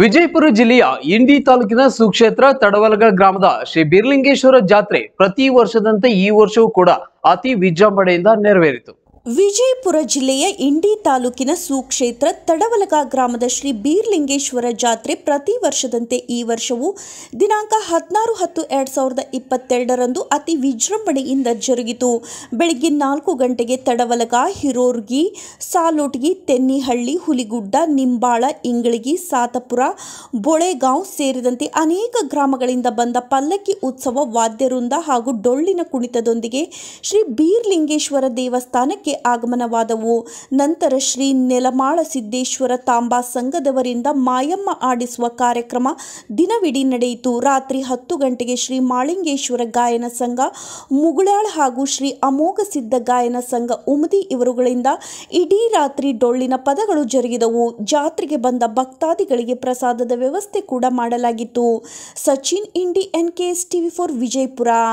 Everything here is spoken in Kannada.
ವಿಜಯಪುರ ಜಿಲ್ಲೆಯ ಇಂಡಿ ತಾಲೂಕಿನ ಸುಕ್ಷೇತ್ರ ತಡವಲಗ ಗ್ರಾಮದ ಶ್ರೀ ಬಿರ್ಲಿಂಗೇಶ್ವರ ಜಾತ್ರೆ ಪ್ರತಿ ವರ್ಷದಂತೆ ಈ ವರ್ಷವೂ ಕೂಡ ಅತಿ ವಿಜೃಂಭಣೆಯಿಂದ ನೆರವೇರಿತು ವಿಜಯಪುರ ಜಿಲ್ಲೆಯ ಇಂಡಿ ತಾಲೂಕಿನ ಸುಕ್ಷೇತ್ರ ತಡವಲಗ ಗ್ರಾಮದ ಶ್ರೀ ಬೀರ್ಲಿಂಗೇಶ್ವರ ಜಾತ್ರೆ ಪ್ರತಿ ವರ್ಷದಂತೆ ಈ ವರ್ಷವೂ ದಿನಾಂಕ ಹದಿನಾರು ಹತ್ತು ಎರಡು ಸಾವಿರದ ಇಪ್ಪತ್ತೆರಡರಂದು ಅತಿ ವಿಜೃಂಭಣೆಯಿಂದ ಜರುಗಿತು ಬೆಳಗ್ಗೆ ನಾಲ್ಕು ಗಂಟೆಗೆ ತಡವಲಗ ಹಿರೋರ್ಗಿ ಸಾಲೋಟ್ಗಿ ತೆನ್ನಿಹಳ್ಳಿ ಹುಲಿಗುಡ್ಡ ನಿಂಬಾಳ ಇಂಗಳಗಿ ಸಾತಪುರ ಬೊಳೆಗಾಂವ್ ಸೇರಿದಂತೆ ಅನೇಕ ಗ್ರಾಮಗಳಿಂದ ಬಂದ ಪಲ್ಲಕ್ಕಿ ಉತ್ಸವ ವಾದ್ಯವೃಂದ ಹಾಗೂ ಡೊಳ್ಳಿನ ಕುಣಿತದೊಂದಿಗೆ ಶ್ರೀ ಬೀರ್ಲಿಂಗೇಶ್ವರ ದೇವಸ್ಥಾನಕ್ಕೆ ಆಗಮನವಾದವು ನಂತರ ಶ್ರೀ ನೆಲಮಾಳ ಸಿದ್ದೇಶ್ವರ ತಾಂಬಾ ಸಂಘದವರಿಂದ ಮಾಯಮ್ಮ ಆಡಿಸುವ ಕಾರ್ಯಕ್ರಮ ದಿನವಿಡೀ ನಡೆಯಿತು ರಾತ್ರಿ ಹತ್ತು ಗಂಟೆಗೆ ಶ್ರೀ ಮಾಳಿಂಗೇಶ್ವರ ಗಾಯನ ಸಂಘ ಮುಗುಳಾಳ್ ಹಾಗೂ ಶ್ರೀ ಅಮೋಘ ಸಿದ್ಧ ಗಾಯನ ಸಂಘ ಉಮದಿ ಇವರುಗಳಿಂದ ಇಡೀ ರಾತ್ರಿ ಡೊಳ್ಳಿನ ಪದಗಳು ಜರುಗಿದವು ಜಾತ್ರೆಗೆ ಬಂದ ಭಕ್ತಾದಿಗಳಿಗೆ ಪ್ರಸಾದದ ವ್ಯವಸ್ಥೆ ಕೂಡ ಮಾಡಲಾಗಿತ್ತು Sachin Indi N K S TV four Vijayapura